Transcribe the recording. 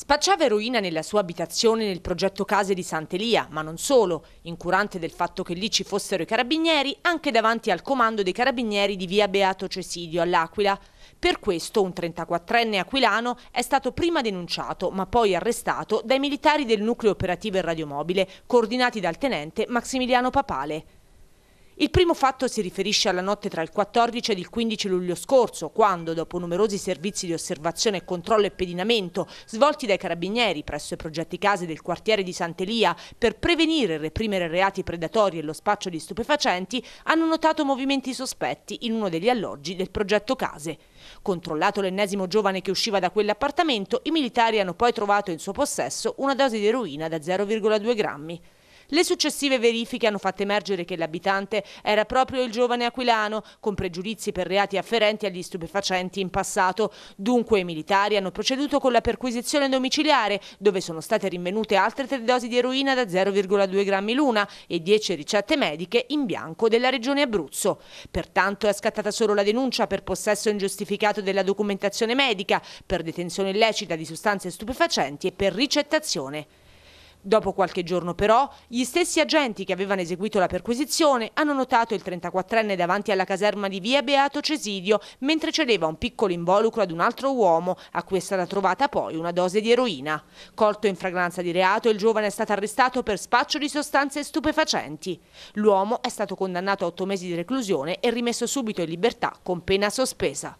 Spacciava eroina nella sua abitazione nel progetto Case di Sant'Elia, ma non solo. Incurante del fatto che lì ci fossero i carabinieri, anche davanti al comando dei carabinieri di via Beato Cesidio all'Aquila. Per questo un 34enne aquilano è stato prima denunciato, ma poi arrestato dai militari del nucleo operativo e radiomobile, coordinati dal tenente Maximiliano Papale. Il primo fatto si riferisce alla notte tra il 14 ed il 15 luglio scorso, quando, dopo numerosi servizi di osservazione, controllo e pedinamento svolti dai carabinieri presso i progetti case del quartiere di Sant'Elia per prevenire e reprimere reati predatori e lo spaccio di stupefacenti, hanno notato movimenti sospetti in uno degli alloggi del progetto case. Controllato l'ennesimo giovane che usciva da quell'appartamento, i militari hanno poi trovato in suo possesso una dose di eroina da 0,2 grammi. Le successive verifiche hanno fatto emergere che l'abitante era proprio il giovane aquilano, con pregiudizi per reati afferenti agli stupefacenti in passato. Dunque i militari hanno proceduto con la perquisizione domiciliare, dove sono state rinvenute altre tre dosi di eroina da 0,2 grammi l'una e 10 ricette mediche in bianco della regione Abruzzo. Pertanto è scattata solo la denuncia per possesso ingiustificato della documentazione medica, per detenzione illecita di sostanze stupefacenti e per ricettazione. Dopo qualche giorno però, gli stessi agenti che avevano eseguito la perquisizione hanno notato il 34enne davanti alla caserma di via Beato Cesidio mentre cedeva un piccolo involucro ad un altro uomo, a cui è stata trovata poi una dose di eroina. Colto in fragranza di reato, il giovane è stato arrestato per spaccio di sostanze stupefacenti. L'uomo è stato condannato a otto mesi di reclusione e rimesso subito in libertà con pena sospesa.